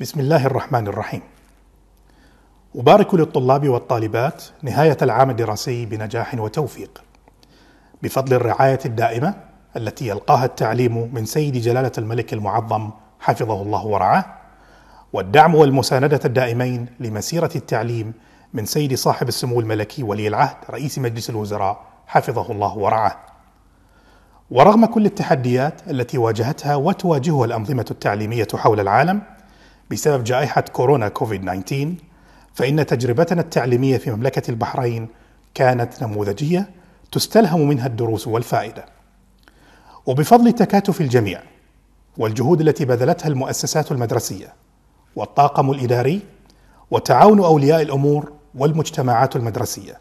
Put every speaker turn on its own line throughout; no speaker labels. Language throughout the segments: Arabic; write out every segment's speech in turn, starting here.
بسم الله الرحمن الرحيم أبارك للطلاب والطالبات نهاية العام الدراسي بنجاح وتوفيق بفضل الرعاية الدائمة التي يلقاها التعليم من سيد جلالة الملك المعظم حفظه الله ورعاه والدعم والمساندة الدائمين لمسيرة التعليم من سيد صاحب السمو الملكي ولي العهد رئيس مجلس الوزراء حفظه الله ورعاه ورغم كل التحديات التي واجهتها وتواجهها الأنظمة التعليمية حول العالم بسبب جائحة كورونا كوفيد 19 فإن تجربتنا التعليمية في مملكة البحرين كانت نموذجية تستلهم منها الدروس والفائدة. وبفضل تكاتف الجميع والجهود التي بذلتها المؤسسات المدرسية والطاقم الإداري وتعاون أولياء الأمور والمجتمعات المدرسية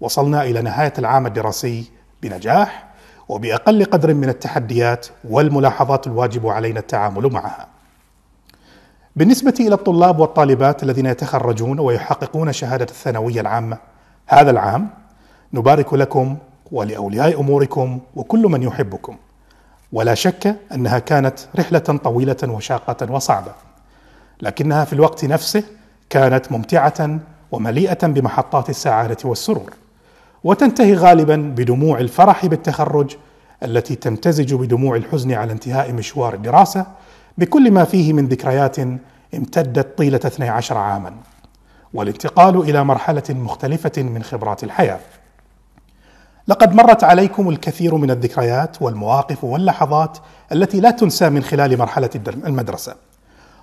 وصلنا إلى نهاية العام الدراسي بنجاح وبأقل قدر من التحديات والملاحظات الواجب علينا التعامل معها. بالنسبة إلى الطلاب والطالبات الذين يتخرجون ويحققون شهادة الثانوية العامة هذا العام نبارك لكم ولأولياء أموركم وكل من يحبكم ولا شك أنها كانت رحلة طويلة وشاقة وصعبة لكنها في الوقت نفسه كانت ممتعة ومليئة بمحطات السعادة والسرور وتنتهي غالبا بدموع الفرح بالتخرج التي تمتزج بدموع الحزن على انتهاء مشوار الدراسة بكل ما فيه من ذكريات امتدت طيلة 12 عاما والانتقال إلى مرحلة مختلفة من خبرات الحياة لقد مرت عليكم الكثير من الذكريات والمواقف واللحظات التي لا تنسى من خلال مرحلة المدرسة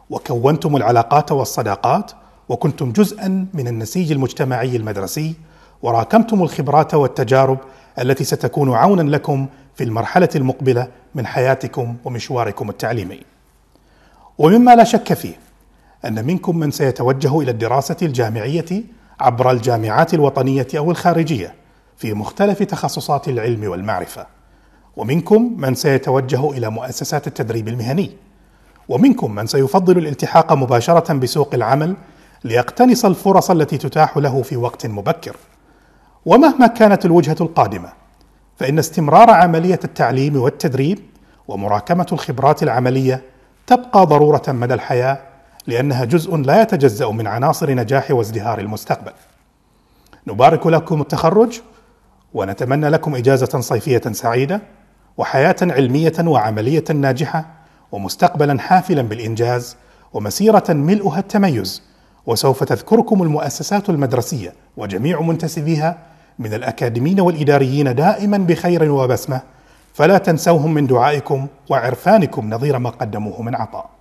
وكونتم العلاقات والصداقات وكنتم جزءا من النسيج المجتمعي المدرسي وراكمتم الخبرات والتجارب التي ستكون عونا لكم في المرحله المقبله من حياتكم ومشواركم التعليمي ومما لا شك فيه ان منكم من سيتوجه الى الدراسه الجامعيه عبر الجامعات الوطنيه او الخارجيه في مختلف تخصصات العلم والمعرفه ومنكم من سيتوجه الى مؤسسات التدريب المهني ومنكم من سيفضل الالتحاق مباشره بسوق العمل ليقتنص الفرص التي تتاح له في وقت مبكر ومهما كانت الوجهه القادمه فان استمرار عمليه التعليم والتدريب ومراكمه الخبرات العمليه تبقى ضروره مدى الحياه لانها جزء لا يتجزا من عناصر نجاح وازدهار المستقبل. نبارك لكم التخرج ونتمنى لكم اجازه صيفيه سعيده وحياه علميه وعمليه ناجحه ومستقبلا حافلا بالانجاز ومسيره ملؤها التميز وسوف تذكركم المؤسسات المدرسيه وجميع منتسبيها من الاكاديميين والاداريين دائما بخير وبسمه فلا تنسوهم من دعائكم وعرفانكم نظير ما قدموه من عطاء